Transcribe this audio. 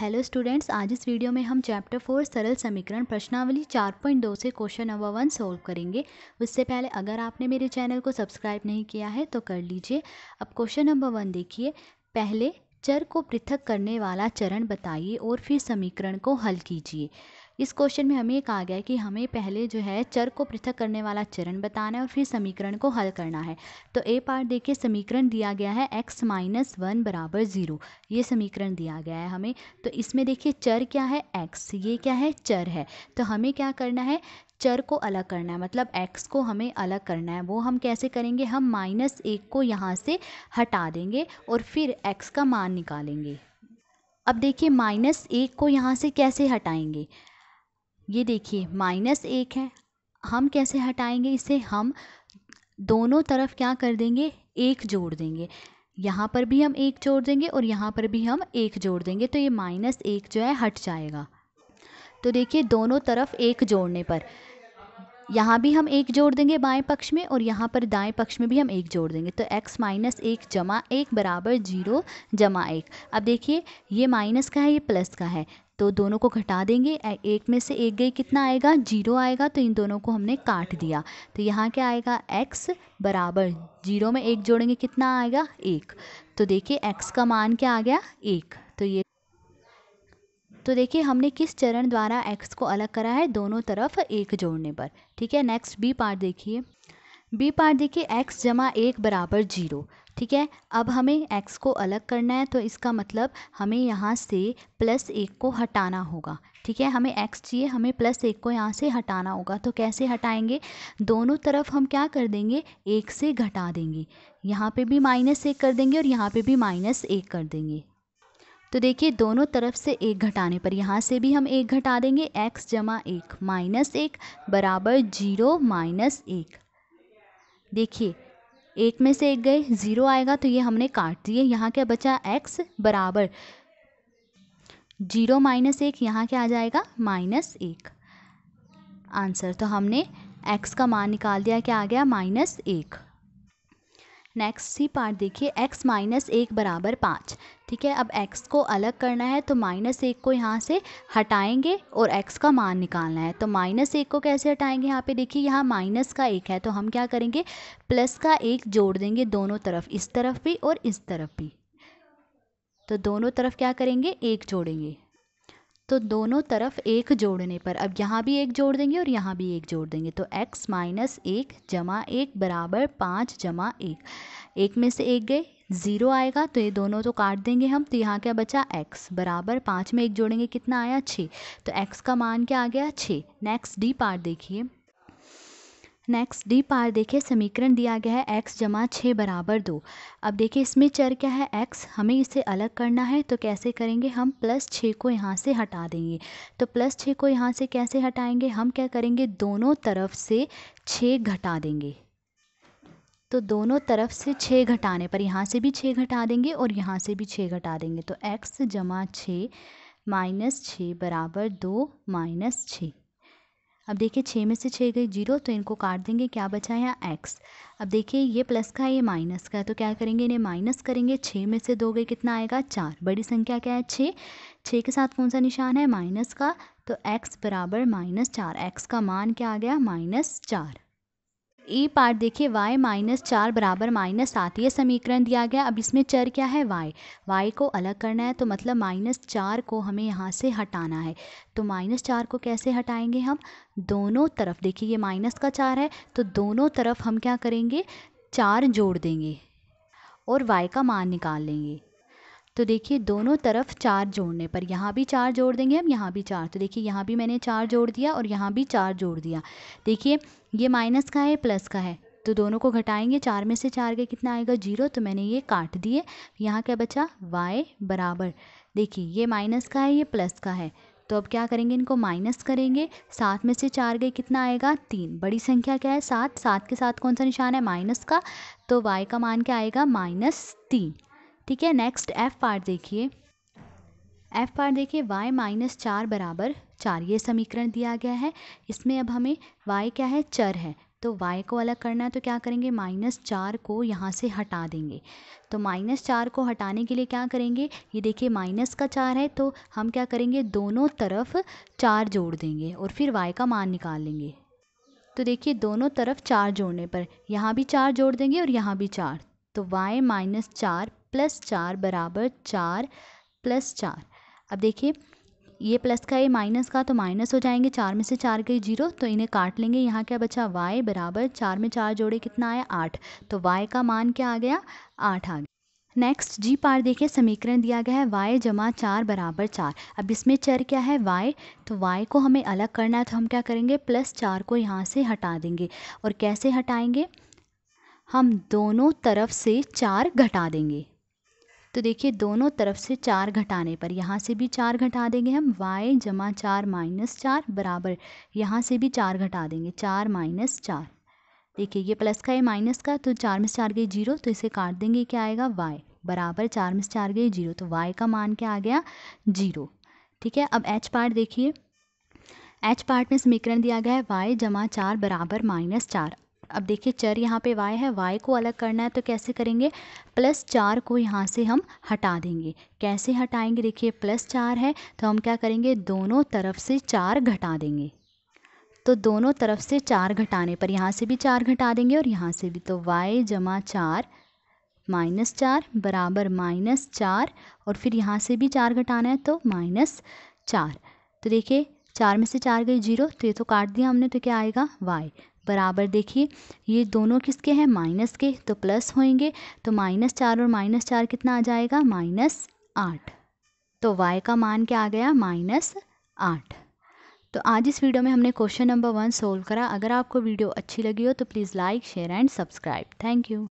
hello students आज इस video में हम चैप्टर फोर सरल समीकरण प्रश्नावली चार पॉइंट दो से क्वेश्चन नंबर वन सॉल्व करेंगे उससे पहले अगर आपने मेरे चैनल को सब्सक्राइब नहीं किया है तो कर लीजिए अब क्वेश्चन नंबर वन देखिए पहले चर को पृथक करने वाला चरण बताइए और फिर समीकरण को हल कीजिए इस क्वेश्चन में हमें कहा गया है कि हमें पहले जो है चर को पृथक करने वाला चरण बताना है और फिर समीकरण को हल करना है तो ए पार्ट देखिए समीकरण दिया गया है एक्स माइनस वन बराबर ज़ीरो ये समीकरण दिया गया है हमें तो इसमें देखिए चर क्या है एक्स ये क्या है चर है तो हमें क्या करना है चर को अलग करना है मतलब x को हमें अलग करना है वो हम कैसे करेंगे हम माइनस एक को यहाँ से हटा देंगे और फिर x का मान निकालेंगे अब देखिए माइनस एक को यहाँ से कैसे हटाएंगे ये देखिए माइनस एक है हम कैसे हटाएंगे इसे हम दोनों तरफ क्या कर देंगे एक जोड़ देंगे यहाँ पर भी हम एक जोड़ देंगे और यहाँ पर भी हम एक जोड़ देंगे तो ये माइनस एक जो है हट जाएगा तो देखिए दोनों तरफ एक जोड़ने पर यहाँ भी हम एक जोड़ देंगे बाएं पक्ष में और यहाँ पर दाएं पक्ष में भी हम एक जोड़ देंगे तो x माइनस एक जमा एक बराबर जीरो जमा एक अब देखिए ये माइनस का है ये प्लस का है तो दोनों को घटा देंगे एक में से एक गई कितना आएगा जीरो आएगा तो इन दोनों को हमने काट दिया तो यहाँ क्या आएगा एक्स बराबर जीरो में एक जोड़ेंगे कितना आएगा एक तो देखिए एक्स का मान क्या आ गया एक तो ये तो देखिए हमने किस चरण द्वारा एक्स को अलग करा है दोनों तरफ एक जोड़ने पर ठीक है नेक्स्ट बी पार्ट देखिए बी पार्ट देखिए एक्स जमा एक बराबर जीरो ठीक है अब हमें x को अलग करना है तो इसका मतलब हमें यहाँ से प्लस एक को हटाना होगा ठीक है हमें x चाहिए हमें प्लस एक को यहाँ से हटाना होगा तो कैसे हटाएंगे दोनों तरफ हम क्या कर देंगे एक से घटा देंगे यहाँ पे भी माइनस एक कर देंगे और यहाँ पे भी माइनस एक कर देंगे तो देखिए दोनों तरफ से एक घटाने पर यहाँ से भी हम एक घटा देंगे x जमा एक माइनस एक बराबर जीरो माइनस एक देखिए एट में से एक गए ज़ीरो आएगा तो ये हमने काट दिए यहाँ क्या बचा एक्स बराबर जीरो माइनस एक यहाँ क्या आ जाएगा माइनस एक आंसर तो हमने एक्स का मान निकाल दिया क्या आ गया माइनस एक नेक्स्ट सी पार्ट देखिए x माइनस एक बराबर पाँच ठीक है अब x को अलग करना है तो माइनस एक को यहाँ से हटाएंगे और x का मान निकालना है तो माइनस एक को कैसे हटाएंगे यहाँ पे देखिए यहाँ माइनस का एक है तो हम क्या करेंगे प्लस का एक जोड़ देंगे दोनों तरफ इस तरफ भी और इस तरफ भी तो दोनों तरफ क्या करेंगे एक जोड़ेंगे तो दोनों तरफ एक जोड़ने पर अब यहाँ भी एक जोड़ देंगे और यहाँ भी एक जोड़ देंगे तो x माइनस एक जमा एक बराबर पाँच जमा एक एक में से एक गए ज़ीरो आएगा तो ये दोनों तो काट देंगे हम तो यहाँ क्या बचा x बराबर पाँच में एक जोड़ेंगे कितना आया छः तो x का मान क्या आ गया छः नेक्स्ट डी पार्ट देखिए नेक्स्ट डी पार देखिए समीकरण दिया गया है एक्स जमा छः बराबर दो अब देखिए इसमें चर क्या है एक्स हमें इसे अलग करना है तो कैसे करेंगे हम प्लस छः को यहाँ से हटा देंगे तो प्लस छः को यहाँ से कैसे हटाएंगे हम क्या करेंगे दोनों तरफ से छः घटा देंगे तो दोनों तरफ से छः घटाने पर यहाँ से भी छः घटा देंगे और यहाँ से भी छः घटा देंगे तो एक्स जमा छः माइनस छः बराबर दो माइनस छः अब देखिए छः में से छः गई जीरो तो इनको काट देंगे क्या बचा है यहाँ एक्स अब देखिए ये प्लस का है ये माइनस का है तो क्या करेंगे इन्हें माइनस करेंगे छः में से दो गई कितना आएगा चार बड़ी संख्या क्या है छः छः के साथ कौन सा निशान है माइनस का तो एक्स बराबर माइनस चार एक्स का मान क्या आ गया माइनस चार ए पार्ट देखिए वाई माइनस चार बराबर माइनस सात ये समीकरण दिया गया अब इसमें चर क्या है वाई वाई को अलग करना है तो मतलब माइनस चार को हमें यहाँ से हटाना है तो माइनस चार को कैसे हटाएंगे हम दोनों तरफ देखिए ये माइनस का चार है तो दोनों तरफ हम क्या करेंगे चार जोड़ देंगे और वाई का मान निकाल लेंगे तो देखिए दोनों तरफ चार जोड़ने पर यहाँ भी चार जोड़ देंगे हम यहाँ भी चार तो देखिए यहाँ भी मैंने चार जोड़ दिया और यहाँ भी चार जोड़ दिया देखिए ये माइनस का है प्लस का है तो दोनों को घटाएंगे चार में से चार का कितना आएगा जीरो तो मैंने ये काट दिए यहाँ क्या बचा वाई बराबर देखिए ये माइनस का है ये प्लस का है तो अब क्या करेंगे इनको माइनस करेंगे सात में से चार गए कितना आएगा तीन बड़ी संख्या क्या है सात सात के साथ कौन सा निशान है माइनस का तो वाई का मान क्या आएगा माइनस तीन ठीक है नेक्स्ट एफ पार्ट देखिए एफ पार्ट देखिए वाई माइनस चार बराबर चार ये समीकरण दिया गया है इसमें अब हमें वाई क्या है चर है तो y को अलग करना है तो क्या करेंगे माइनस चार को यहाँ से हटा देंगे तो माइनस चार को हटाने के लिए क्या करेंगे ये देखिए माइनस का चार है तो हम क्या करेंगे दोनों तरफ चार जोड़ देंगे और फिर y का मान निकाल लेंगे तो देखिए दोनों तरफ चार जोड़ने पर यहाँ भी चार जोड़ देंगे और यहाँ भी चार तो y माइनस चार प्लस चार बराबर चार प्लस चार अब देखिए ये प्लस का ये माइनस का तो माइनस हो जाएंगे चार में से चार गई जीरो तो इन्हें काट लेंगे यहाँ क्या बचा वाई बराबर चार में चार जोड़े कितना आया आठ तो वाई का मान क्या आ गया आठ आ गया नेक्स्ट जी पार देखिए समीकरण दिया गया है वाई जमा चार बराबर चार अब इसमें चर क्या है वाई तो वाई को हमें अलग करना है तो हम क्या करेंगे प्लस चार को यहाँ से हटा देंगे और कैसे हटाएंगे हम दोनों तरफ से चार घटा देंगे तो देखिए दोनों तरफ से चार घटाने पर यहाँ से भी चार घटा देंगे हम y जमा चार माइनस चार बराबर यहाँ से भी चार घटा देंगे चार माइनस चार देखिए ये प्लस का है माइनस का तो चार में से चार गई जीरो तो इसे काट देंगे क्या आएगा y बराबर चार में से चार गई जीरो तो y का मान क्या आ गया जीरो ठीक है अब h पार्ट देखिए एच पार्ट में समीकरण दिया गया है वाई जमा चार बराबर माइनस चार अब देखिए चर यहाँ पे वाई है वाई को अलग करना है तो कैसे करेंगे प्लस चार को यहाँ से हम हटा देंगे कैसे हटाएंगे देखिए प्लस चार है तो हम क्या करेंगे दोनों तरफ से चार घटा देंगे तो दोनों तरफ से चार घटाने पर यहाँ से भी चार घटा देंगे और यहाँ से भी तो वाई जमा चार माइनस चार बराबर माइनस चार और फिर यहाँ से भी चार घटाना है तो माइनस चार तो देखिए चार में से चार गई जीरो तो ये तो काट दिया हमने तो क्या आएगा वाई बराबर देखिए ये दोनों किसके हैं माइनस के तो प्लस होंगे तो माइनस चार और माइनस चार कितना आ जाएगा माइनस आठ तो वाई का मान क्या आ गया माइनस आठ तो आज इस वीडियो में हमने क्वेश्चन नंबर वन सोल्व करा अगर आपको वीडियो अच्छी लगी हो तो please like share and subscribe thank you